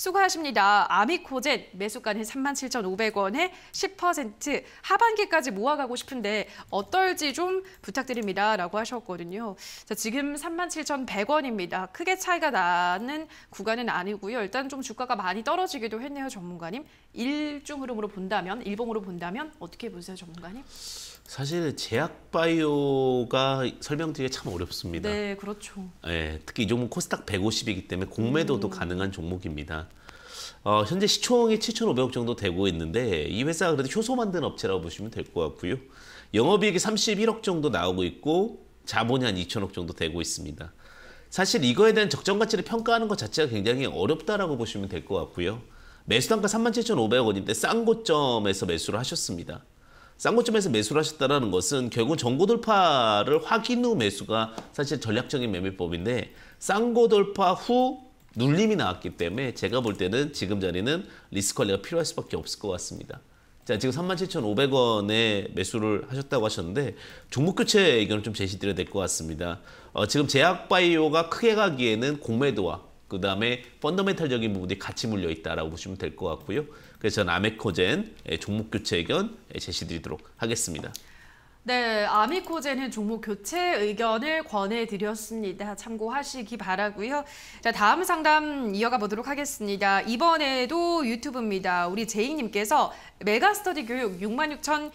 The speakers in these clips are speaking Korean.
수고하십니다. 아미코젯 매수가는 37,500원에 10% 하반기까지 모아가고 싶은데 어떨지 좀 부탁드립니다. 라고 하셨거든요. 자, 지금 37,100원입니다. 크게 차이가 나는 구간은 아니고요. 일단 좀 주가가 많이 떨어지기도 했네요. 전문가님. 일중 흐름으로 본다면, 일봉으로 본다면 어떻게 보세요. 전문가님? 사실 제약 바이오가 설명드리기 참 어렵습니다. 네, 그렇죠. 예, 특히 이 종목 코스닥 150이기 때문에 공매도도 음. 가능한 종목입니다. 어, 현재 시총이 7,500억 정도 되고 있는데 이 회사가 그래도 효소 만드는 업체라고 보시면 될 것 같고요. 영업이익이 31억 정도 나오고 있고 자본이 한 2천억 정도 되고 있습니다. 사실 이거에 대한 적정 가치를 평가하는 것 자체가 굉장히 어렵다라고 보시면 될 것 같고요. 매수 단가 37,500원인데 싼 고점에서 매수를 하셨습니다. 쌍 고점에서 매수를 하셨다는 것은 결국 전고 돌파를 확인 후 매수가 사실 전략적인 매매법인데 쌍고 돌파 후 눌림이 나왔기 때문에 제가 볼 때는 지금 자리는 리스크 관리가 필요할 수밖에 없을 것 같습니다. 자 지금 37,500원에 매수를 하셨다고 하셨는데 종목 교체 의견을 좀 제시드려야 될 것 같습니다. 어, 지금 제약바이오가 크게 가기에는 공매도와 그 다음에 펀더멘탈적인 부분들이 같이 물려있다라고 보시면 될 것 같고요. 그래서 저는 아메코젠 예, 종목 교체 의견 예, 제시드리도록 하겠습니다. 네, 아미코제는 종목 교체 의견을 권해드렸습니다. 참고하시기 바라고요. 자, 다음 상담 이어가 보도록 하겠습니다. 이번에도 유튜브입니다. 우리 제이님께서 메가스터디 교육 66,660원,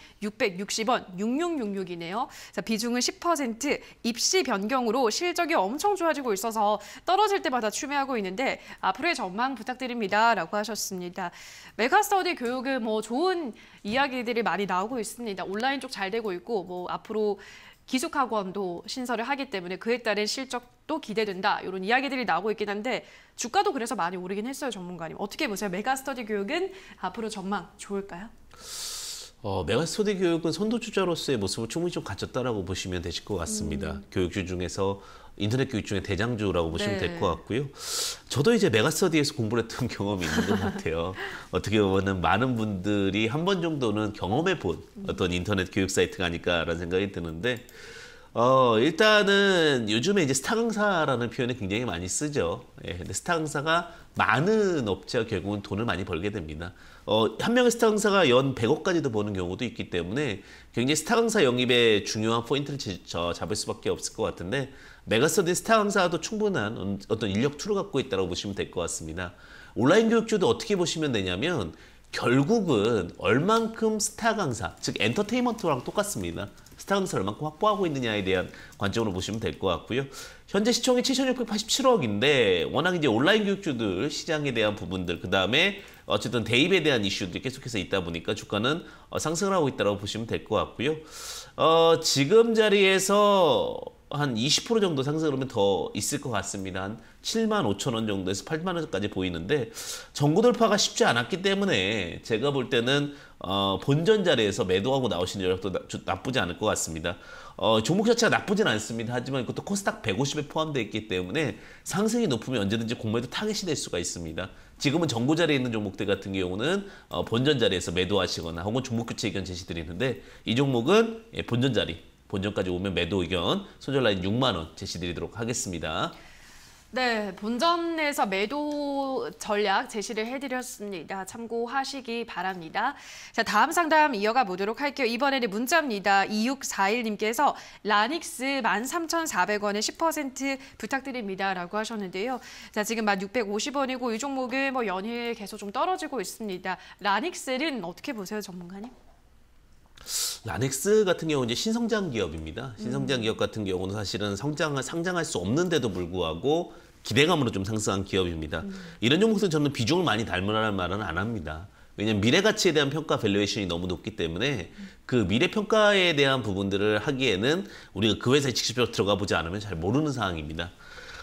6666이네요. 자, 비중은 10%, 입시 변경으로 실적이 엄청 좋아지고 있어서 떨어질 때마다 추매하고 있는데 앞으로의 전망 부탁드립니다. 라고 하셨습니다. 메가스터디 교육은 뭐 좋은 이야기들이 많이 나오고 있습니다. 온라인 쪽 잘 되고 있고 뭐 앞으로 기숙학원도 신설을 하기 때문에 그에 따른 실적도 기대된다 이런 이야기들이 나오고 있긴 한데 주가도 그래서 많이 오르긴 했어요 전문가님 어떻게 보세요 메가스터디 교육은 앞으로 전망 좋을까요? 어, 메가스터디 교육은 선도주자로서의 모습을 충분히 좀 갖췄다라고 보시면 되실 것 같습니다. 음. 교육주 중에서 인터넷 교육 중에 대장주라고 보시면 네. 될것 같고요. 저도 이제 메가스터디에서 공부를 했던 경험이 있는 것 같아요. 어떻게 보면 많은 분들이 한 번 정도는 경험해 본 음. 어떤 인터넷 교육 사이트가 아닐까라는 생각이 드는데 어, 일단은 요즘에 이제 스타 강사라는 표현을 굉장히 많이 쓰죠. 예, 근데 스타 강사가 많은 업체가 결국은 돈을 많이 벌게 됩니다. 어, 한 명의 스타 강사가 연 100억까지도 버는 경우도 있기 때문에 굉장히 스타 강사 영입에 중요한 포인트를 지, 저, 잡을 수밖에 없을 것 같은데 메가스터디 스타 강사도 충분한 어떤 인력 툴을 갖고 있다고 보시면 될 것 같습니다. 온라인 교육주도 어떻게 보시면 되냐면 결국은 얼만큼 스타 강사, 즉 엔터테인먼트랑 똑같습니다. 스타금스를 얼만큼 확보하고 있느냐에 대한 관점으로 보시면 될 것 같고요. 현재 시총이 7,687억인데 워낙 이제 온라인 교육주들 시장에 대한 부분들 그 다음에 어쨌든 대입에 대한 이슈들 계속해서 있다 보니까 주가는 어, 상승을 하고 있다고 보시면 될 것 같고요. 어, 지금 자리에서 한 20% 정도 상승하면 을더 있을 것 같습니다. 한 7만 5천 원 정도에서 8만 원까지 보이는데 정고 돌파가 쉽지 않았기 때문에 제가 볼 때는 어, 본전 자리에서 매도하고 나오시는 전략도 나, 나쁘지 않을 것 같습니다. 어, 종목 자체가 나쁘진 않습니다. 하지만 이것도 코스닥 150에 포함되어 있기 때문에 상승이 높으면 언제든지 공매도 타겟이 될 수가 있습니다. 지금은 정고 자리에 있는 종목들 같은 경우는 어, 본전 자리에서 매도하시거나 혹은 종목 교체 의견 제시드리는데 이 종목은 예, 본전 자리, 본전까지 오면 매도 의견 소절 라인 6만 원 제시드리도록 하겠습니다. 네, 본전에서 매도 전략 제시를 해드렸습니다. 참고하시기 바랍니다. 자, 다음 상담 이어가 보도록 할게요. 이번에는 문자입니다. 2641님께서 라닉스 13,400원에 10% 부탁드립니다. 라고 하셨는데요. 자, 지금 만 650원이고 이 종목은 뭐 연일 계속 좀 떨어지고 있습니다. 라닉스는 어떻게 보세요, 전문가님? 라닉스 같은 경우는 신성장 기업입니다. 신성장 음. 기업 같은 경우는 사실은 성장 을 상장할 수 없는데도 불구하고 기대감으로 좀 상승한 기업입니다. 음. 이런 종목들은 저는 비중을 많이 닮으라는 말은 안 합니다. 왜냐면 하 미래 가치에 대한 평가 밸류에이션이 너무 높기 때문에 그 미래 평가에 대한 부분들을 하기에는 우리가 그 회사에 직접 들어가 보지 않으면 잘 모르는 상황입니다.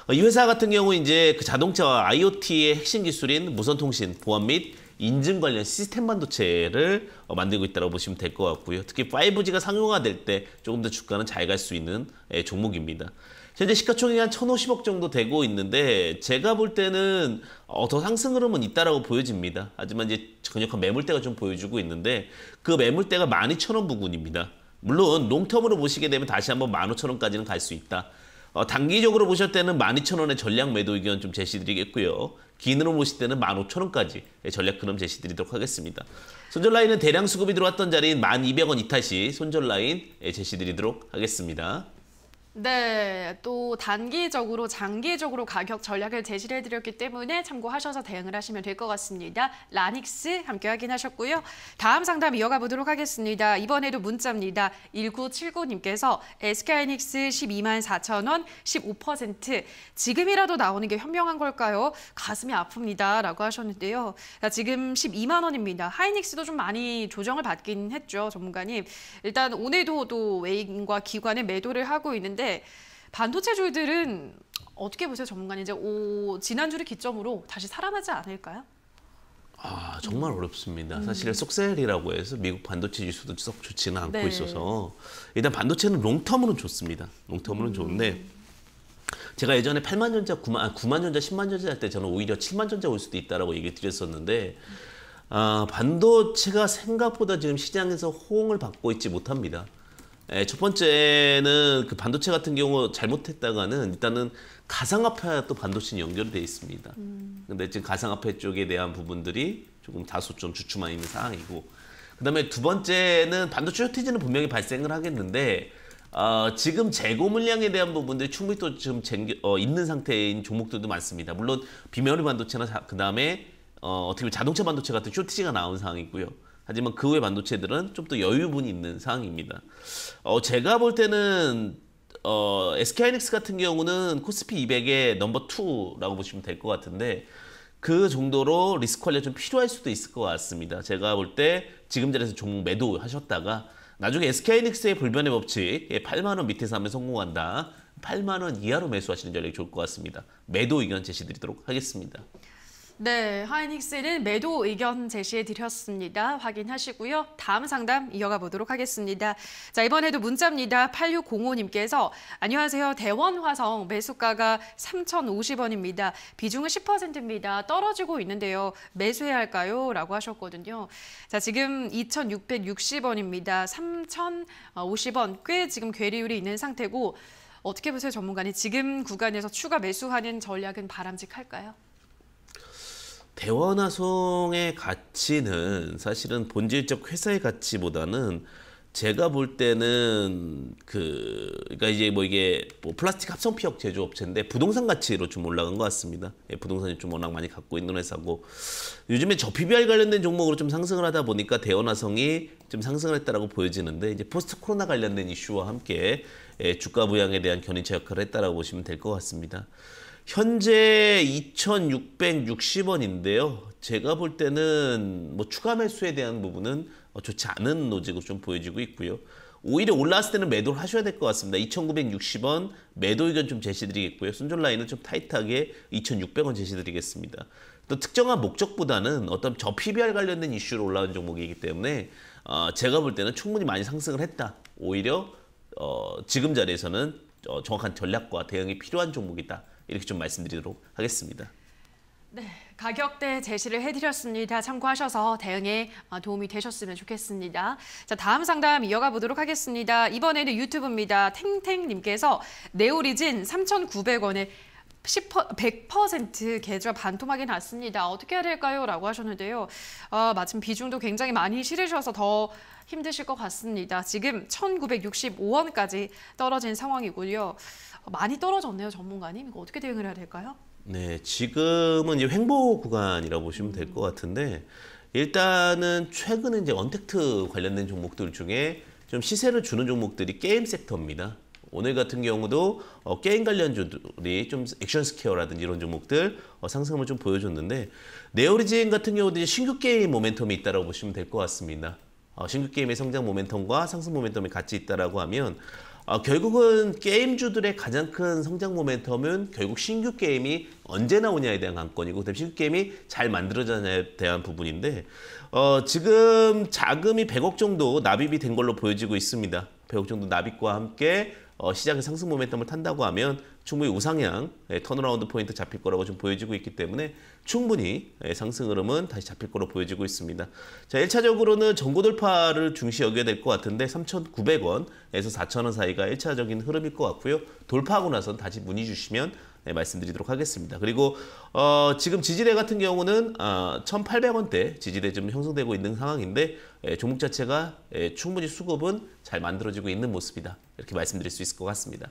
어, 이 회사 같은 경우 이제 그 자동차와 IoT의 핵심 기술인 무선 통신, 보안 및 인증 관련 시스템 반도체를 어, 만들고 있다고 보시면 될 것 같고요. 특히 5G가 상용화될 때 조금 더 주가는 잘 갈 수 있는 예, 종목입니다. 현재 시가총액이 한 1,050억 정도 되고 있는데 제가 볼 때는 어, 더 상승 흐름은 있다라고 보여집니다. 하지만 이제 강력한 매물대가 좀 보여주고 있는데 그 매물대가 12,000원 부근입니다. 물론 롱텀으로 보시게 되면 다시 한번 15,000원까지는 갈 수 있다. 어, 단기적으로 보실 때는 12,000원의 전략 매도 의견 좀 제시드리겠고요. 기으로 보실 때는 15,000원까지 전략 흐름 제시드리도록 하겠습니다. 손절 라인은 대량 수급이 들어왔던 자리인 1,200원 이탈시 손절 라인 제시드리도록 하겠습니다. 네, 또 단기적으로 장기적으로 가격 전략을 제시를 해드렸기 때문에 참고하셔서 대응을 하시면 될 것 같습니다. 라닉스 함께 확인하셨고요. 다음 상담 이어가 보도록 하겠습니다. 이번에도 문자입니다. 1979님께서 SK하이닉스 12만 4천 원, 15% 지금이라도 나오는 게 현명한 걸까요? 가슴이 아픕니다. 라고 하셨는데요. 그러니까 지금 12만 원입니다. 하이닉스도 좀 많이 조정을 받긴 했죠, 전문가님. 일단 오늘도 또 외인과 기관의 매도를 하고 있는데 있는데 반도체주들은 어떻게 보세요, 전문가님? 이제 오, 지난주를 기점으로 다시 살아나지 않을까요? 아 정말 어렵습니다. 음. 사실 속셀이라고 해서 미국 반도체 지수도 썩 좋지는 않고 네. 있어서 일단 반도체는 롱텀으로 좋습니다. 롱텀으로는 음. 좋은데 제가 예전에 8만 전자, 9만, 아, 9만 전자, 10만 전자 할 때 저는 오히려 7만 전자 올 수도 있다라고 얘기 드렸었는데 아, 반도체가 생각보다 지금 시장에서 호응을 받고 있지 못합니다. 에, 예, 첫 번째는 그 반도체 같은 경우 잘못했다가는 일단은 가상화폐와 또 반도체는 연결돼 있습니다. 음. 근데 지금 가상화폐 쪽에 대한 부분들이 조금 다소 좀 주춤한 있는 상황이고 그다음에 두 번째는 반도체 쇼티지는 분명히 발생을 하겠는데 어, 지금 재고 물량에 대한 부분들이 충분히 또 지금 쟁겨, 어, 있는 상태인 종목들도 많습니다. 물론 비메모리 반도체나 그 다음에 어, 어떻게 보면 자동차 반도체 같은 쇼티지가 나온 상황이고요. 하지만 그 후에 반도체들은 좀 더 여유분이 있는 상황입니다. 어, 제가 볼 때는 어, s k 이닉 같은 경우는 코스피 200의 넘버 2라고 보시면 될 것 같은데 그 정도로 리스크 관리가 좀 필요할 수도 있을 것 같습니다. 제가 볼 때 지금 자리에서 종목 매도하셨다가 나중에 s k 이닉스의 불변의 법칙 8만원 밑에서 하면 성공한다. 8만원 이하로 매수하시는 전략이 좋을 것 같습니다. 매도 의견 제시드리도록 하겠습니다. 네, 하이닉스는 매도 의견 제시해 드렸습니다. 확인하시고요. 다음 상담 이어가 보도록 하겠습니다. 자, 이번에도 문자입니다. 8605님께서 안녕하세요. 대원화성 매수가가 3,050원입니다. 비중은 10%입니다. 떨어지고 있는데요. 매수해야 할까요? 라고 하셨거든요. 자, 지금 2,660원입니다. 3,050원 꽤 지금 괴리율이 있는 상태고 어떻게 보세요, 전문가님? 지금 구간에서 추가 매수하는 전략은 바람직할까요? 대원화성의 가치는 사실은 본질적 회사의 가치보다는 제가 볼 때는 그 그러니까 이제 뭐 이게 뭐 플라스틱 합성 피혁 제조업체인데 부동산 가치로 좀 올라간 것 같습니다. 예, 부동산이 좀 워낙 많이 갖고 있는 회사고 요즘에 저 PBR 관련된 종목으로 좀 상승을 하다 보니까 대원화성이 좀 상승을 했다라고 보여지는데 이제 포스트 코로나 관련된 이슈와 함께 예, 주가 부양에 대한 견인차 역할을 했다라고 보시면 될 것 같습니다. 현재 2,660원인데요. 제가 볼 때는 뭐 추가 매수에 대한 부분은 좋지 않은 노직으로 좀 보여지고 있고요. 오히려 올라왔을 때는 매도를 하셔야 될 것 같습니다. 2,960원 매도 의견 좀 제시드리겠고요. 순절 라인은 좀 타이트하게 2,600원 제시드리겠습니다. 또 특정한 목적보다는 어떤 저 PBR 관련된 이슈로 올라온 종목이기 때문에 어, 제가 볼 때는 충분히 많이 상승을 했다. 오히려 어, 지금 자리에서는 어, 정확한 전략과 대응이 필요한 종목이다. 이렇게 좀 말씀드리도록 하겠습니다. 네, 가격대 제시를 해드렸습니다. 참고하셔서 대응에 어, 도움이 되셨으면 좋겠습니다. 자, 다음 상담 이어가 보도록 하겠습니다. 이번에는 유튜브입니다. 탱탱님께서 네오리진 3,900원에 10%, 0 계좌 반토막이 났습니다. 어떻게 해야 될까요? 라고 하셨는데요. 아, 마침 비중도 굉장히 많이 실으셔서 더 힘드실 것 같습니다. 지금 1,965원까지 떨어진 상황이고요. 많이 떨어졌네요, 전문가님. 이거 어떻게 대응을 해야 될까요? 네, 지금은 이제 횡보 구간이라고 보시면 될것 음. 같은데 일단은 최근에 이제 언택트 관련된 종목들 중에 좀 시세를 주는 종목들이 게임 섹터입니다. 오늘 같은 경우도 어, 게임 관련 주들이 좀 액션 스퀘어라든지 이런 종목들 어, 상승을 좀 보여줬는데 네오리진 같은 경우도 이제 신규 게임 모멘텀이 있다라고 보시면 될 것 같습니다. 어, 신규 게임의 성장 모멘텀과 상승 모멘텀이 같이 있다라고 하면 어, 결국은 게임주들의 가장 큰 성장 모멘텀은 결국 신규 게임이 언제 나오냐에 대한 관건이고 그다 신규 게임이 잘 만들어져냐에 대한 부분인데 어, 지금 자금이 100억 정도 납입이 된 걸로 보여지고 있습니다. 100억 정도 납입과 함께 어, 시장의 상승 모멘텀을 탄다고 하면 충분히 우상향 예, 턴어라운드 포인트 잡힐 거라고 좀 보여지고 있기 때문에 충분히 예, 상승 흐름은 다시 잡힐 거로 보여지고 있습니다. 자, 1차적으로는 전고 돌파를 중시 여겨야 될 것 같은데 3,900원에서 4,000원 사이가 1차적인 흐름일 것 같고요. 돌파하고 나선 다시 문의 주시면 네, 말씀드리도록 하겠습니다. 그리고 어, 지금 지지대 같은 경우는 어, 아, 1,800원대 지지대 좀 형성되고 있는 상황인데 예, 종목 자체가 예, 충분히 수급은 잘 만들어지고 있는 모습이다. 이렇게 말씀드릴 수 있을 것 같습니다.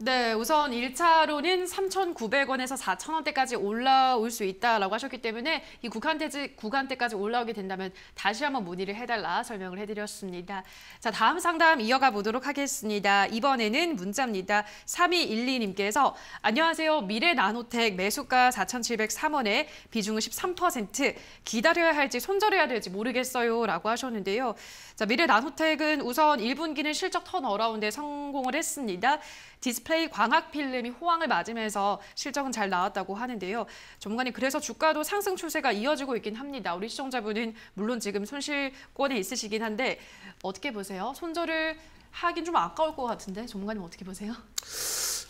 네, 우선 1차로는 3,900원에서 4,000원대까지 올라올 수 있다라고 하셨기 때문에 이 구간대지, 구간대까지 올라오게 된다면 다시 한번 문의를 해달라 설명을 해드렸습니다. 자, 다음 상담 이어가 보도록 하겠습니다. 이번에는 문자입니다. 3212님께서 안녕하세요. 미래 나노텍 매수가 4,703원에 비중은 13% 기다려야 할지 손절해야 될지 모르겠어요 라고 하셨는데요. 자, 미래 나노텍은 우선 1분기는 실적 턴어라운드에 성공을 했습니다. 디스플레이 광학 필름이 호황을 맞으면서 실적은 잘 나왔다고 하는데요. 전문가님 그래서 주가도 상승 추세가 이어지고 있긴 합니다. 우리 시청자분은 물론 지금 손실권에 있으시긴 한데 어떻게 보세요? 손절을 하긴 좀 아까울 것 같은데 전문가님 어떻게 보세요?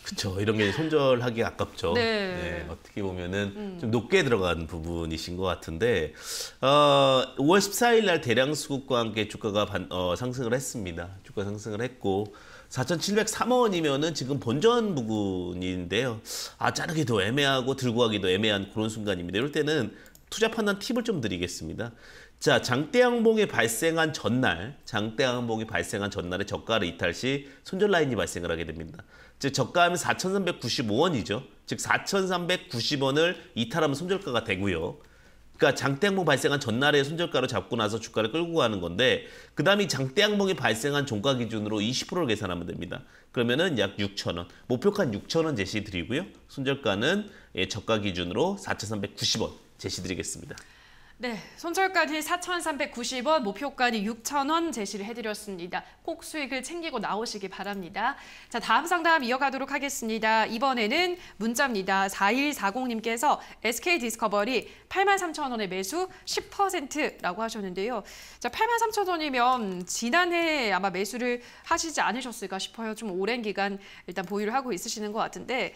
그렇죠. 이런 게 손절하기 아깝죠. 네. 네 어떻게 보면은 음. 좀 높게 들어간 부분이신 것 같은데 어, 5월 14일 날 대량 수급과 함께 주가가 반, 어, 상승을 했습니다. 주가 상승을 했고 4,703억 원이면은 지금 본전 부근인데요. 아, 자르기도 애매하고 들고 가기도 애매한 그런 순간입니다. 이럴 때는 투자 판단 팁을 좀 드리겠습니다. 자, 장대양봉이 발생한 전날, 장대양봉이 발생한 전날에 저가를 이탈 시 손절 라인이 발생을 하게 됩니다. 즉 저가하면 4,395원이죠. 즉 4,390원을 이탈하면 손절가가 되고요. 그러니까 장대항목 발생한 전날에 손절가로 잡고 나서 주가를 끌고 가는 건데 그 다음에 장대항목이 발생한 종가 기준으로 20%를 계산하면 됩니다. 그러면은 약 6천원 목표가는 6천원 제시드리고요. 손절가는 예, 저가 기준으로 4,390원 제시드리겠습니다. 네, 손절까지 4,390원, 목표가지 6,000원 제시를 해드렸습니다. 꼭 수익을 챙기고 나오시기 바랍니다. 자, 다음 상담 이어가도록 하겠습니다. 이번에는 문자입니다. 4140님께서 SK디스커버리 83,000원에 매수 10%라고 하셨는데요. 자, 83,000원이면 지난해 아마 매수를 하시지 않으셨을까 싶어요. 좀 오랜 기간 일단 보유를 하고 있으시는 것 같은데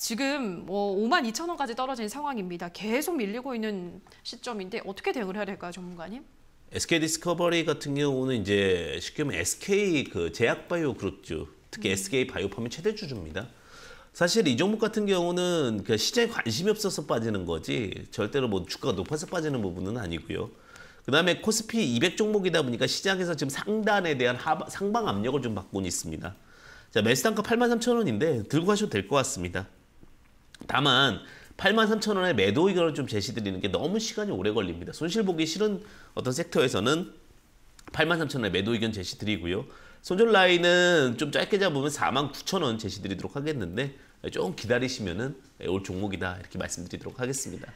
지금 뭐 5만 2천 원까지 떨어진 상황입니다. 계속 밀리고 있는 시점인데 어떻게 대응을 해야 될까요, 전문가님? SK 디스커버리 같은 경우는 이제 쉽게 말하 SK 그 제약바이오 그룹주, 특히 음. SK 바이오팜이 최대 주주입니다. 사실 이 종목 같은 경우는 그 시장에 관심이 없어서 빠지는 거지 절대로 뭐 주가가 높아서 빠지는 부분은 아니고요. 그 다음에 코스피 200 종목이다 보니까 시장에서 지금 상단에 대한 하바, 상방 압력을 좀받고 있습니다. 자, 매수 단가 83,000원인데 들고 가셔도 될 것 같습니다. 다만 83,000원의 매도 의견을 좀 제시드리는 게 너무 시간이 오래 걸립니다. 손실 보기 싫은 어떤 섹터에서는 83,000원의 매도 의견 제시드리고요. 손절 라인은 좀 짧게 잡으면 49,000원 제시드리도록 하겠는데 좀기다리시면올 종목이다 이렇게 말씀드리도록 하겠습니다.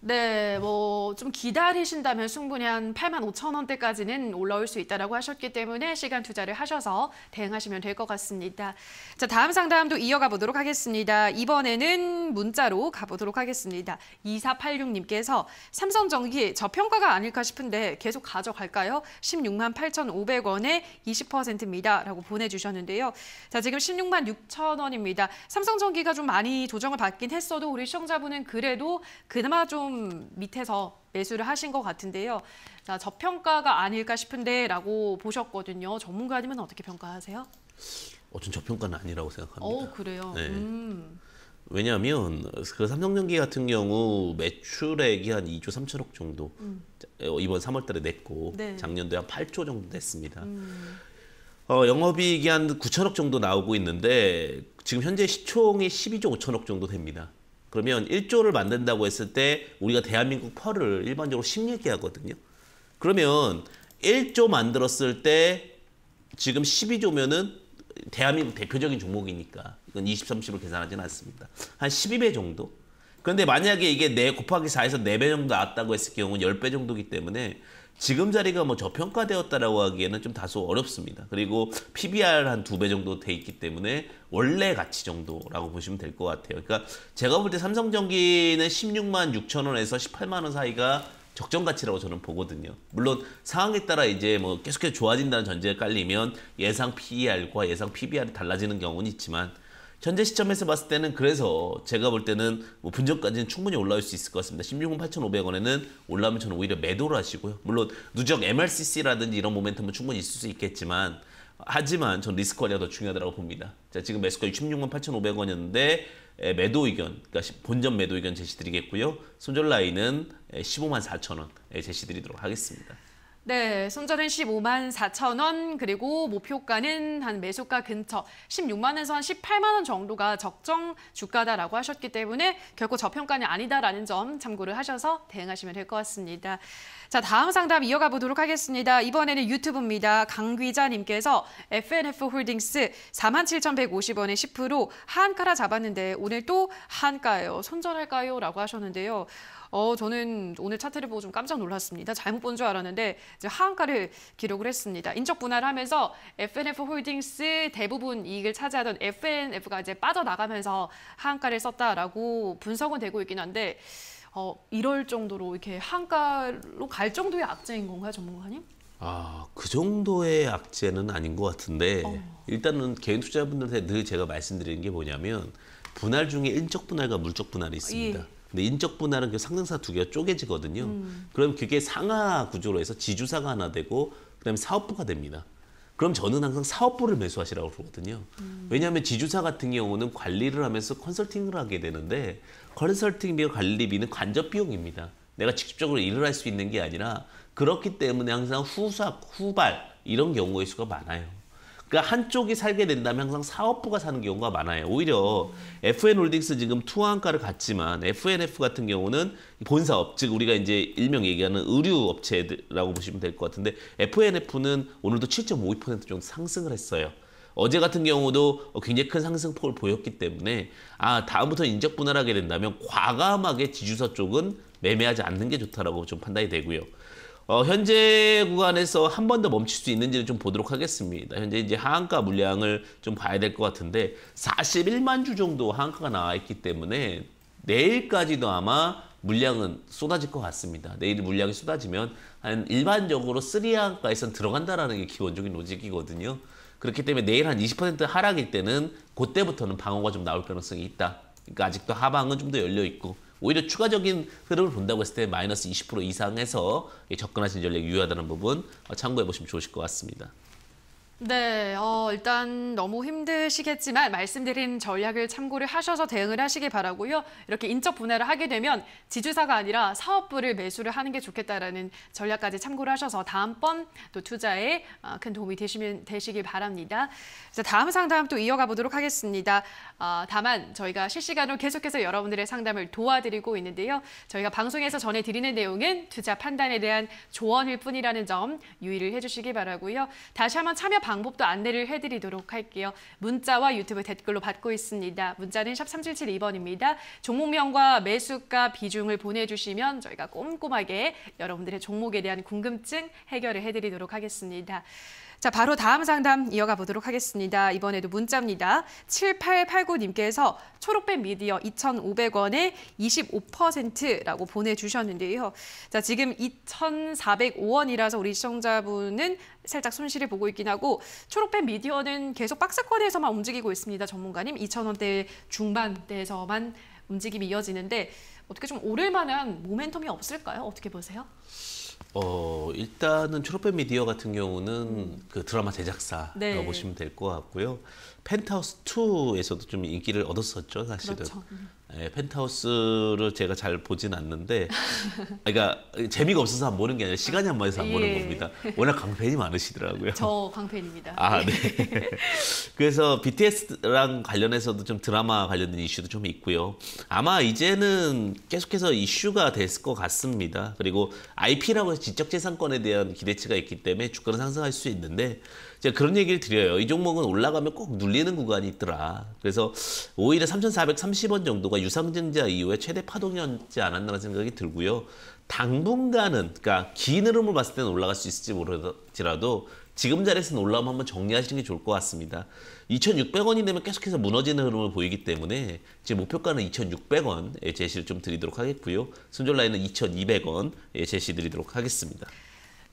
네, 뭐 좀 기다리신다면 충분히 한 8만 5천 원대까지는 올라올 수있다고 하셨기 때문에 시간 투자를 하셔서 대응하시면 될 것 같습니다. 자, 다음 상담도 이어가 보도록 하겠습니다. 이번에는 문자로 가보도록 하겠습니다. 2486님께서 삼성전기 저평가가 아닐까 싶은데 계속 가져갈까요? 16만 8,500원에 20%입니다. 라고 보내주셨는데요. 자, 지금 16만 6천 원입니다. 삼성전기가 좀 많이 조정을 받긴 했어도 우리 시청자분은 그래도 그나마 좀좀 밑에서 매수를 하신 것 같은데요. 자, 저평가가 아닐까 싶은데라고 보셨거든요. 전문가님은 어떻게 평가하세요? 어, 전 저평가는 아니라고 생각합니다. 어, 그래요. 네. 음. 왜냐하면 그 삼성전기 같은 경우 매출액이 한 2조 3천억 정도 음. 어, 이번 3월달에 냈고 네. 작년도에 한 8조 정도 냈습니다. 음. 어, 영업이익이 한 9천억 정도 나오고 있는데 지금 현재 시총이 12조 5천억 정도 됩니다. 그러면 1조를 만든다고 했을 때 우리가 대한민국 펄을 일반적으로 16개 하거든요. 그러면 1조 만들었을 때 지금 12조면은 대한민국 대표적인 종목이니까 이건 20, 30을 계산하지는 않습니다. 한 12배 정도? 그런데 만약에 이게 4 곱하기 4에서 4배 정도 나왔다고 했을 경우는 10배 정도기 때문에 지금 자리가 뭐 저평가되었다라고 하기에는 좀 다소 어렵습니다. 그리고 PBR 한 두 배 정도 돼 있기 때문에 원래 가치 정도라고 보시면 될 것 같아요. 그러니까 제가 볼 때 삼성전기는 16만 6천 원에서 18만 원 사이가 적정 가치라고 저는 보거든요. 물론 상황에 따라 이제 뭐 계속해서 좋아진다는 전제에 깔리면 예상 PER과 예상 PBR이 달라지는 경우는 있지만 현재 시점에서 봤을 때는 그래서 제가 볼 때는 뭐 분점까지는 충분히 올라올 수 있을 것 같습니다. 16만 8,500원에는 올라오면 저는 오히려 매도를 하시고요. 물론 누적 MRCC라든지 이런 모멘텀은 충분히 있을 수 있겠지만 하지만 전 리스크 관리가 더 중요하다고 봅니다. 자 지금 매수가 1 6만 8,500원이었는데 매도 의견, 그러니까 본점 매도 의견 제시드리겠고요. 손절 라인은 15만 4천 원 제시드리도록 하겠습니다. 네, 손절은 15만 4천 원, 그리고 목표가는 한 매수가 근처 16만 에서한 18만 원 정도가 적정 주가다라고 하셨기 때문에 결코 저평가는 아니다라는 점 참고를 하셔서 대응하시면 될 것 같습니다. 자, 다음 상담 이어가 보도록 하겠습니다. 이번에는 유튜브입니다. 강귀자님께서 FNF 홀딩스 47,150원에 10% 한가라 잡았는데 오늘 또 한가예요. 손절할까요? 라고 하셨는데요. 어, 저는 오늘 차트를 보고 좀 깜짝 놀랐습니다. 잘못 본 줄 알았는데 이제 하한가를 기록을 했습니다. 인적 분할하면서 FNF 홀딩스 대부분 이익을 차지하던 FNF가 이제 빠져나가면서 하한가를 썼다라고 분석은 되고 있긴 한데 어, 이럴 정도로 이렇게 한가로 갈 정도의 악재인 건가요, 전문가님? 아, 그 정도의 악재는 아닌 것 같은데 어. 일단은 개인 투자분들한테 늘 제가 말씀드리는 게 뭐냐면 분할 중에 인적 분할과 물적 분할이 있습니다. 예. 근데 인적 분할은 그 상등사 두 개가 쪼개지거든요. 음. 그럼 그게 상하 구조로 해서 지주사가 하나 되고 그다음에 사업부가 됩니다. 그럼 저는 항상 사업부를 매수하시라고 그러거든요. 음. 왜냐하면 지주사 같은 경우는 관리를 하면서 컨설팅을 하게 되는데 컨설팅비와 관리비는 간접 비용입니다. 내가 직접적으로 일을 할 수 있는 게 아니라 그렇기 때문에 항상 후사, 후발 이런 경우의 수가 많아요. 그러니까 한쪽이 살게 된다면 항상 사업부가 사는 경우가 많아요. 오히려 FN홀딩스 지금 투하한가를 갔지만 FNF 같은 경우는 본사업, 즉 우리가 이제 일명 얘기하는 의류업체라고 보시면 될 것 같은데 FNF는 오늘도 7.52% 정도 상승을 했어요. 어제 같은 경우도 굉장히 큰 상승폭을 보였기 때문에 아 다음부터 인적 분할하게 된다면 과감하게 지주사 쪽은 매매하지 않는 게 좋다라고 좀 판단이 되고요. 어, 현재 구간에서 한 번 더 멈출 수있는지를좀 보도록 하겠습니다. 현재 이제 하한가 물량을 좀 봐야 될 것 같은데 41만 주 정도 하한가가 나와 있기 때문에 내일까지도 아마 물량은 쏟아질 것 같습니다. 내일 물량이 쏟아지면 한 일반적으로 3하한가에선 들어간다라는 게 기본적인 로직이거든요. 그렇기 때문에 내일 한 20% 하락일 때는 그때부터는 방어가 좀 나올 가능성이 있다. 그러니까 아직도 하방은 좀 더 열려 있고 오히려 추가적인 흐름을 본다고 했을 때 마이너스 20% 이상에서 접근하신 전략이 유효하다는 부분 참고해 보시면 좋으실 것 같습니다. 네, 어, 일단 너무 힘드시겠지만 말씀드린 전략을 참고를 하셔서 대응을 하시기 바라고요. 이렇게 인적 분할을 하게 되면 지주사가 아니라 사업부를 매수를 하는 게 좋겠다라는 전략까지 참고를 하셔서 다음번 또 투자에 어, 큰 도움이 되시면 되시길 바랍니다. 자, 다음 상담 또 이어가 보도록 하겠습니다. 어, 다만 저희가 실시간으로 계속해서 여러분들의 상담을 도와드리고 있는데요. 저희가 방송에서 전해드리는 내용은 투자 판단에 대한 조언일 뿐이라는 점 유의를 해주시기 바라고요. 다시 한번 참여 방법도 안내를 해드리도록 할게요. 문자와 유튜브 댓글로 받고 있습니다. 문자는 샵 3772번입니다. 종목명과 매수가 비중을 보내주시면 저희가 꼼꼼하게 여러분들의 종목에 대한 궁금증 해결을 해드리도록 하겠습니다. 자, 바로 다음 상담 이어가 보도록 하겠습니다. 이번에도 문자입니다. 7889님께서 초록빛 미디어 2,500원에 25%라고 보내주셨는데요. 자, 지금 2,405원이라서 우리 시청자분은 살짝 손실을 보고 있긴 하고 초록빛 미디어는 계속 박스권에서만 움직이고 있습니다. 전문가님 2,000원대 중반대에서만 움직임이 이어지는데 어떻게 좀 오를 만한 모멘텀이 없을까요? 어떻게 보세요? 어, 일단은 초록빛 미디어 같은 경우는 음. 그 드라마 제작사라고 네. 보시면 될 것 같고요. 펜트하우스 2에서도 좀 인기를 얻었었죠, 사실은. 그렇죠. 음. 예, 펜트하우스를 제가 잘 보진 않는데 그러니까 재미가 없어서 안 보는 게 아니라 시간이 안 맞아서 안 예. 보는 겁니다. 워낙 광팬이 많으시더라고요. 저 강팬입니다. 아, 예. 네. 그래서 BTS랑 관련해서도 좀 드라마 관련된 이슈도 좀 있고요. 아마 이제는 계속해서 이슈가 됐을 것 같습니다. 그리고 IP라고 해서 지적재산권에 대한 기대치가 있기 때문에 주가는 상승할 수 있는데 제가 그런 얘기를 드려요. 이 종목은 올라가면 꼭 눌리는 구간이 있더라. 그래서 오히려 3,430원 정도가 유상증자 이후에 최대 파동이었지 않았나 라는 생각이 들고요. 당분간은 그러니까 긴 흐름을 봤을 때는 올라갈 수 있을지 모르더라도 지금 자리에서는 올라오면 한번 정리하시는 게 좋을 것 같습니다. 2,600원이 되면 계속해서 무너지는 흐름을 보이기 때문에 지금 목표가는 2,600원의 제시를 좀 드리도록 하겠고요. 순절 라인은 2,200원의 제시 드리도록 하겠습니다.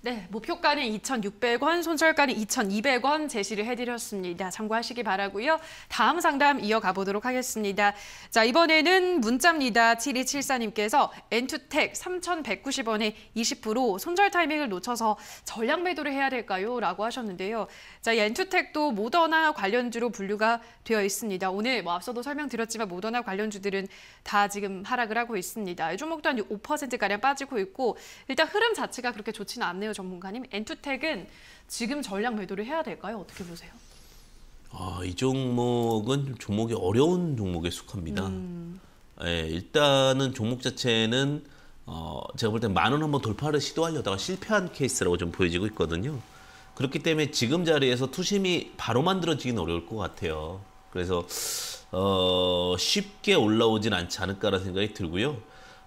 네, 목표가는 2,600원, 손절가는 2,200원 제시를 해드렸습니다. 참고하시기 바라고요. 다음 상담 이어가 보도록 하겠습니다. 자, 이번에는 문자입니다. 7274님께서 엔투텍 3,190원에 20% 손절 타이밍을 놓쳐서 전량 매도를 해야 될까요? 라고 하셨는데요. 자, 엔투텍도 모더나 관련주로 분류가 되어 있습니다. 오늘 뭐 앞서도 설명드렸지만 모더나 관련주들은 다 지금 하락을 하고 있습니다. 이 종목도 한 5%가량 빠지고 있고 일단 흐름 자체가 그렇게 좋지는 않네요. 전문가님, 엔투텍은 지금 전략 매도를 해야 될까요? 어떻게 보세요? 아, 이 종목은 종목이 어려운 종목에 속합니다. 음. 예, 일단은 종목 자체는 어, 제가 볼 때만원 한번 돌파를 시도하려다가 실패한 케이스라고 좀 보여지고 있거든요. 그렇기 때문에 지금 자리에서 투심이 바로 만들어지긴 어려울 것 같아요. 그래서 어, 쉽게 올라오진 않지 않을까라는 생각이 들고요.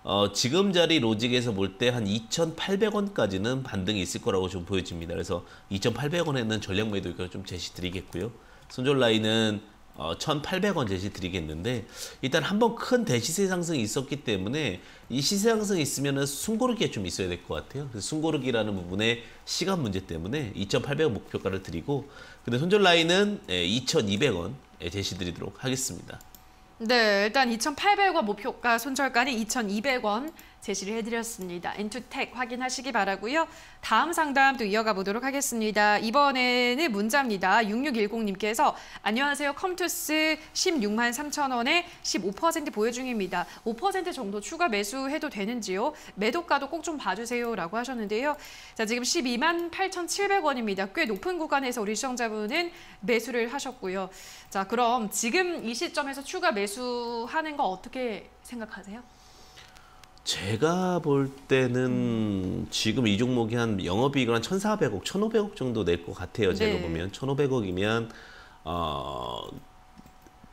어, 지금 자리 로직에서 볼 때 한 2,800원까지는 반등이 있을 거라고 좀 보여집니다. 그래서 2,800원에는 전략 매도 의좀 제시드리겠고요. 손절 라인은 어, 1,800원 제시드리겠는데 일단 한번 큰 대시세 상승이 있었기 때문에 이 시세 상승이 있으면 숨고르기가 좀 있어야 될 것 같아요. 숨고르기라는 부분의 시간 문제 때문에 2,800원 목표가를 드리고 근데 손절 라인은 2,200원 예, 제시드리도록 하겠습니다. 네, 일단 2,800원 목표가 손절가는 2,200원 제시를 해드렸습니다. 엔투텍 확인하시기 바라고요. 다음 상담 또 이어가 보도록 하겠습니다. 이번에는 문자입니다. 6610님께서 안녕하세요. 컴투스 16만 3천 원에 15% 보유 중입니다. 5% 정도 추가 매수해도 되는지요? 매도가도 꼭 좀 봐주세요. 라고 하셨는데요. 자 지금 12만 8 7 0원입니다꽤 높은 구간에서 우리 시청자분은 매수를 하셨고요. 자 그럼 지금 이 시점에서 추가 매수하는 거 어떻게 생각하세요? 제가 볼 때는 지금 이 종목이 한영업이익은한 1,400억, 1,500억 정도 낼 것 같아요. 제가 네. 보면 1,500억이면 어,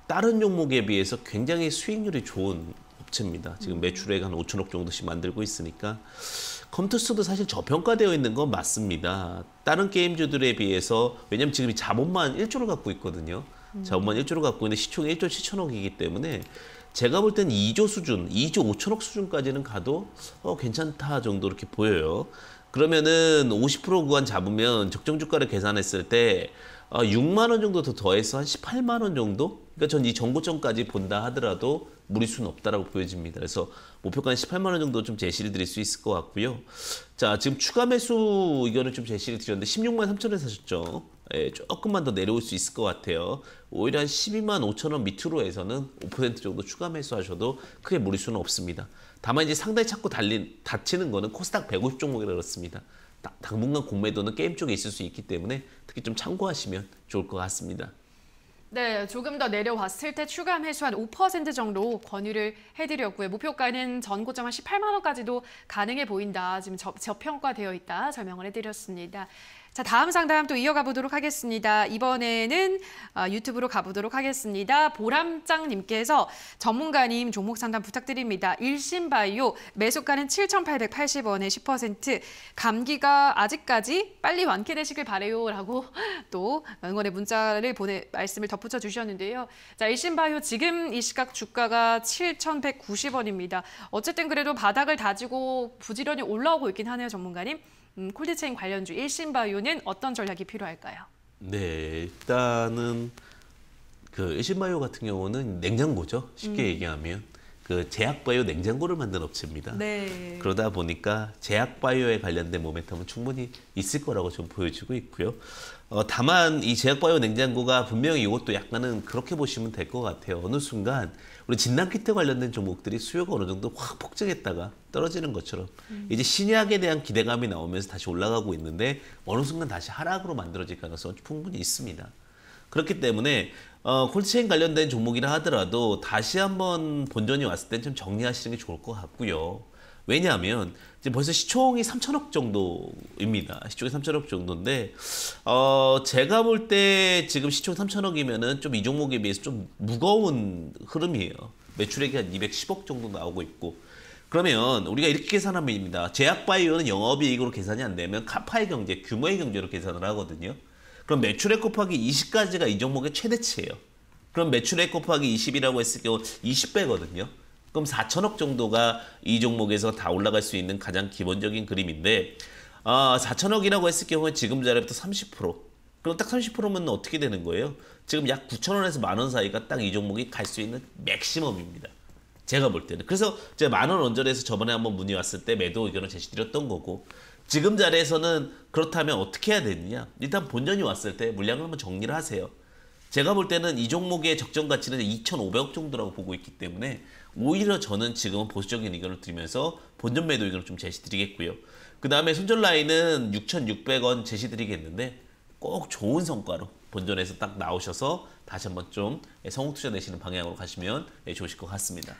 다른 종목에 비해서 굉장히 수익률이 좋은 업체입니다. 지금 매출액 한 5천억 정도씩 만들고 있으니까 컴투스도 사실 저평가되어 있는 건 맞습니다. 다른 게임주들에 비해서 왜냐면 하 지금 자본만 1조를 갖고 있거든요. 자본만 1조를 갖고 있는데 시총 1조 7천억이기 때문에 제가 볼 때는 2조 수준, 2조 5천억 수준까지는 가도 어, 괜찮다 정도 이렇게 보여요. 그러면은 50% 구간 잡으면 적정 주가를 계산했을 때 어, 6만 원 정도 더 더해서 한 18만 원 정도? 그러니까 전 이 정고점까지 본다 하더라도 무리수는 없다라고 보여집니다. 그래서 목표가는 18만 원 정도 좀 제시를 드릴 수 있을 것 같고요. 자, 지금 추가 매수 이거는 좀 제시를 드렸는데 16만 3천 원에 사셨죠. 예, 조금만 더 내려올 수 있을 것 같아요. 오히려 한 12만 5천 원 밑으로 해서는 5% 정도 추가 매수하셔도 크게 무리수는 없습니다. 다만 이제 상당히 찾고 달린, 다치는 거는 코스닥 150 종목이라 그렇습니다. 당분간 공매도는 게임 쪽에 있을 수 있기 때문에 특히 좀 참고하시면 좋을 것 같습니다. 네, 조금 더 내려왔을 때 추가 매수 한5% 정도 권유를 해드렸고요. 목표가는 전 고점 한 18만 원까지도 가능해 보인다. 지금 저, 저평가되어 있다 설명을 해드렸습니다. 자, 다음 상담 또 이어가 보도록 하겠습니다. 이번에는 어, 유튜브로 가보도록 하겠습니다. 보람짱님께서 전문가님 종목 상담 부탁드립니다. 일신바이오 매수가는 7,880원에 10%, 감기가 아직까지 빨리 완쾌되시길 바래요라고 또 응원의 문자를 보내 말씀을 덧붙여 주셨는데요. 자, 일신바이오 지금 이 시각 주가가 7,190원입니다. 어쨌든 그래도 바닥을 다지고 부지런히 올라오고 있긴 하네요, 전문가님. 음, 콜드체인 관련주 일신바이오는 하려면 어떤 전략이 필요할까요? 네, 일단은 그에신바이 같은 경우는 냉장고죠. 쉽게 음. 얘기하면 그 제약바이오 냉장고를 만든 업체입니다. 네. 그러다 보니까 제약바이오에 관련된 모멘텀은 충분히 있을 거라고 좀 보여지고 있고요. 어, 다만 이 제약바이오 냉장고가 분명히 이것도 약간은 그렇게 보시면 될 것 같아요. 어느 순간 우리 진단 키트 관련된 종목들이 수요가 어느 정도 확 폭증했다가 떨어지는 것처럼 음. 이제 신약에 대한 기대감이 나오면서 다시 올라가고 있는데 어느 순간 다시 하락으로 만들어질 가능성은 충분히 있습니다. 그렇기 때문에 어, 콜체인 관련된 종목이라 하더라도 다시 한번 본전이 왔을 때좀 정리하시는 게 좋을 것 같고요. 왜냐하면 지금 벌써 시총이 3천억 정도입니다. 시총이 3천억 정도인데 어 제가 볼 때 지금 시총 3천억이면은 좀 이 종목에 비해서 좀 무거운 흐름이에요. 매출액이 한 210억 정도 나오고 있고 그러면 우리가 이렇게 계산하면 됩니다. 제약바이오는 영업이익으로 계산이 안 되면 카파의 경제, 규모의 경제로 계산을 하거든요. 그럼 매출액 곱하기 20까지가 이 종목의 최대치예요. 그럼 매출액 곱하기 20이라고 했을 경우 20배거든요. 그럼 4천억 정도가 이 종목에서 다 올라갈 수 있는 가장 기본적인 그림인데 아, 4천억이라고 했을 경우에 지금 자리부터 30% 그럼 딱 30%면 어떻게 되는 거예요? 지금 약 9천원에서 만원 사이가 딱 이 종목이 갈 수 있는 맥시멈입니다. 제가 볼 때는. 그래서 제가 만원 원전에서 저번에 한번 문의 왔을 때 매도 의견을 제시드렸던 거고 지금 자리에서는 그렇다면 어떻게 해야 되느냐? 일단 본전이 왔을 때 물량을 한번 정리를 하세요. 제가 볼 때는 이 종목의 적정 가치는 2,500억 정도라고 보고 있기 때문에 오히려 저는 지금은 보수적인 의견을 드리면서 본전 매도 의견을 좀 제시드리겠고요. 그 다음에 손절 라인은 6,600원 제시드리겠는데 꼭 좋은 성과로 본전에서 딱 나오셔서 다시 한번 좀 성공 투자 되시는 방향으로 가시면 네, 좋으실 것 같습니다.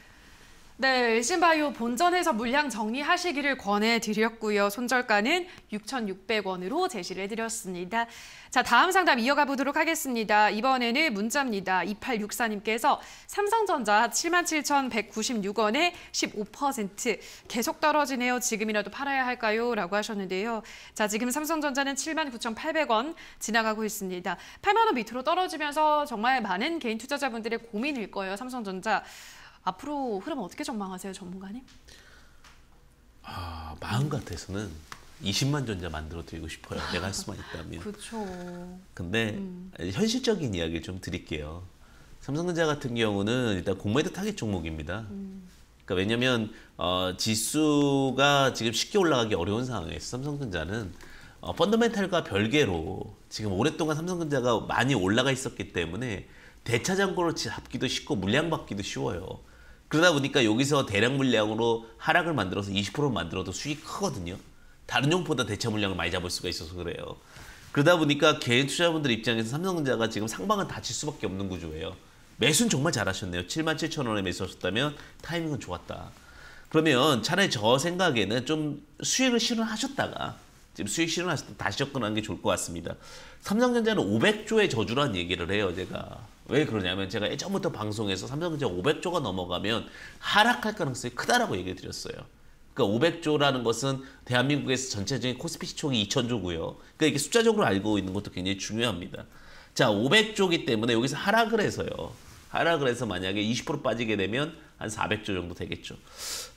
네, 일신바이오 본전에서 물량 정리하시기를 권해드렸고요. 손절가는 6,600원으로 제시를 해드렸습니다. 자, 다음 상담 이어가 보도록 하겠습니다. 이번에는 문자입니다. 2864님께서 삼성전자 77,196원에 15% 계속 떨어지네요. 지금이라도 팔아야 할까요? 라고 하셨는데요. 자, 지금 삼성전자는 79,800원 지나가고 있습니다. 8만 원 밑으로 떨어지면서 정말 많은 개인 투자자분들의 고민일 거예요. 삼성전자. 앞으로 흐름 어떻게 전망하세요, 전문가님? 아, 마음 같아서는 20만 전자 만들어 드리고 싶어요. 내가 할 수만 있다면. 그렇죠. 근데 음. 현실적인 이야기 를좀 드릴게요. 삼성전자 같은 경우는 일단 공매도 타겟 종목입니다. 음. 그러니까 왜냐면 어, 지수가 지금 쉽게 올라가기 어려운 상황에서 삼성전자는 어, 펀더멘탈과 별개로 지금 오랫동안 삼성전자가 많이 올라가 있었기 때문에 대차장고로 잡기도 쉽고 물량 받기도 쉬워요. 그러다 보니까 여기서 대량 물량으로 하락을 만들어서 20% 만들어도 수익 크거든요. 다른 종보다 대체 물량을 많이 잡을 수가 있어서 그래요. 그러다 보니까 개인 투자분들 입장에서 삼성전자가 지금 상방은 다칠 수밖에 없는 구조예요. 매수는 정말 잘하셨네요. 7만 7천 원에 매수하셨다면 타이밍은 좋았다. 그러면 차라리 저 생각에는 좀 수익을 실현하셨다가 지금 수익 실현하실 때 다시 접근하는 게 좋을 것 같습니다. 삼성전자는 500조의 저주란 얘기를 해요, 제가. 왜 그러냐면 제가 예전부터 방송에서 삼성전자 500조가 넘어가면 하락할 가능성이 크다라고 얘기를 드렸어요. 그러니까 500조라는 것은 대한민국에서 전체적인 코스피 시총이 2000조고요. 그러니까 이게 숫자적으로 알고 있는 것도 굉장히 중요합니다. 자, 500조기 때문에 여기서 하락을 해서요. 하락을 해서 만약에 20% 빠지게 되면 한 400조 정도 되겠죠.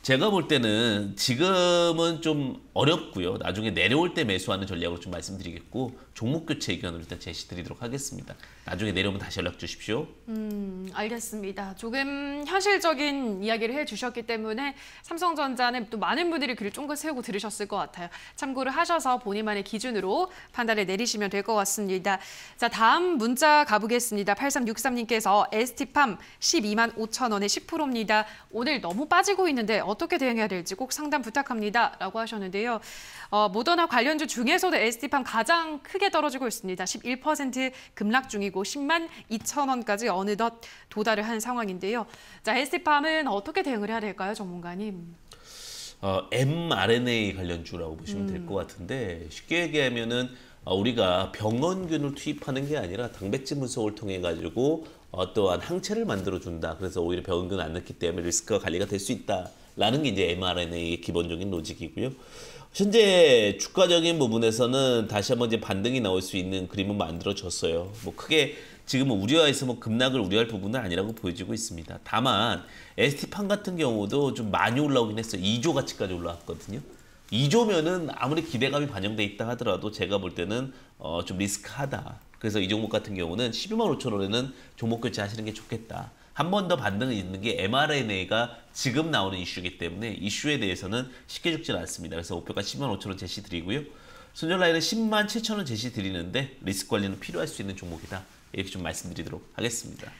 제가 볼 때는 지금은 좀 어렵고요. 나중에 내려올 때 매수하는 전략으로 좀 말씀드리겠고 종목 교체 의견을 일단 제시드리도록 하겠습니다. 나중에 내려오면 다시 연락 주십시오. 음, 알겠습니다. 조금 현실적인 이야기를 해주셨기 때문에 삼성전자는 또 많은 분들이 귀를 쫑긋 세우고 들으셨을 것 같아요. 참고를 하셔서 본인만의 기준으로 판단을 내리시면 될 것 같습니다. 자, 다음 문자 가보겠습니다. 8363님께서 에스티팜 12만 5천 원에 10%입니다. 있습니다. 오늘 너무 빠지고 있는데 어떻게 대응해야 될지 꼭 상담 부탁합니다. 라고 하셨는데요. 어, 모더나 관련주 중에서도 에스티팜 가장 크게 떨어지고 있습니다. 11% 급락 중이고 10만 2천 원까지 어느덧 도달을 한 상황인데요. 자, 에스티팜은 어떻게 대응을 해야 될까요, 전문가님? 어, mRNA 관련주라고 보시면 될것 음. 같은데 쉽게 얘기하면은 어, 우리가 병원균을 투입하는 게 아니라 당백질 분석을 통해 가지고 어떠한 항체를 만들어 준다. 그래서 오히려 병균 안 그 넣기 때문에 리스크가 관리가 될 수 있다라는 게 이제 mRNA의 기본적인 로직이고요. 현재 주가적인 부분에서는 다시 한번 이제 반등이 나올 수 있는 그림은 만들어졌어요. 뭐 크게 지금은 우려해서 뭐 급락을 우려할 부분은 아니라고 보여지고 있습니다. 다만 에스티판 같은 경우도 좀 많이 올라오긴 했어요. 2조 가치까지 올라왔거든요. 2조면은 아무리 기대감이 반영돼 있다 하더라도 제가 볼 때는 어, 좀 리스크하다. 그래서 이 종목 같은 경우는 12만 5천 원에는 종목 교체하시는 게 좋겠다. 한 번 더 반등이 있는 게 mRNA가 지금 나오는 이슈이기 때문에 이슈에 대해서는 쉽게 죽진 않습니다. 그래서 목표가 10만 5천 원 제시 드리고요. 손절라인은 10만 7천 원 제시 드리는데 리스크 관리는 필요할 수 있는 종목이다. 이렇게 좀 말씀드리도록 하겠습니다.